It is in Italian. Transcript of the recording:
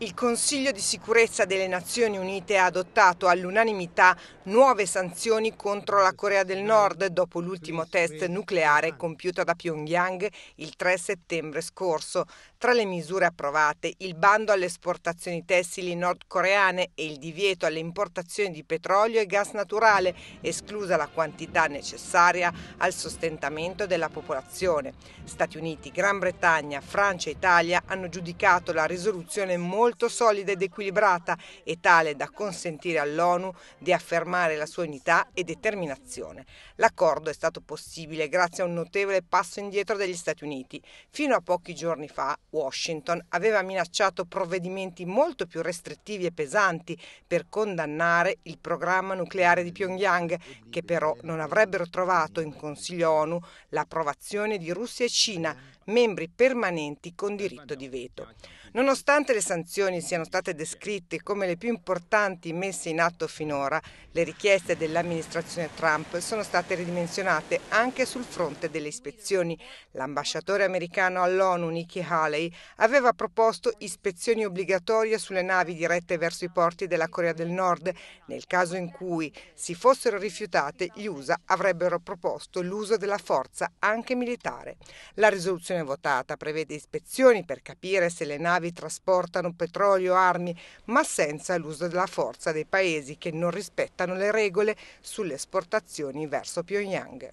Il Consiglio di sicurezza delle Nazioni Unite ha adottato all'unanimità nuove sanzioni contro la Corea del Nord dopo l'ultimo test nucleare compiuto da Pyongyang il 3 settembre scorso. Tra le misure approvate, il bando alle esportazioni tessili nordcoreane e il divieto alle importazioni di petrolio e gas naturale, esclusa la quantità necessaria al sostentamento della popolazione. Stati Uniti, Gran Bretagna, Francia e Italia hanno giudicato la risoluzione molto molto solida ed equilibrata e tale da consentire all'ONU di affermare la sua unità e determinazione. L'accordo è stato possibile grazie a un notevole passo indietro degli Stati Uniti. Fino a pochi giorni fa Washington aveva minacciato provvedimenti molto più restrittivi e pesanti per condannare il programma nucleare di Pyongyang, che però non avrebbero trovato in Consiglio ONU l'approvazione di Russia e Cina, membri permanenti con diritto di veto. Nonostante le sanzioni azioni siano state descritte come le più importanti messe in atto finora, le richieste dell'amministrazione Trump sono state ridimensionate anche sul fronte delle ispezioni. L'ambasciatore americano all'ONU Nikki Haley aveva proposto ispezioni obbligatorie sulle navi dirette verso i porti della Corea del Nord. Nel caso in cui si fossero rifiutate, gli USA avrebbero proposto l'uso della forza anche militare. La risoluzione votata prevede ispezioni per capire se le navi trasportano petrolio petrolio, armi, ma senza l'uso della forza dei paesi che non rispettano le regole sulle esportazioni verso Pyongyang.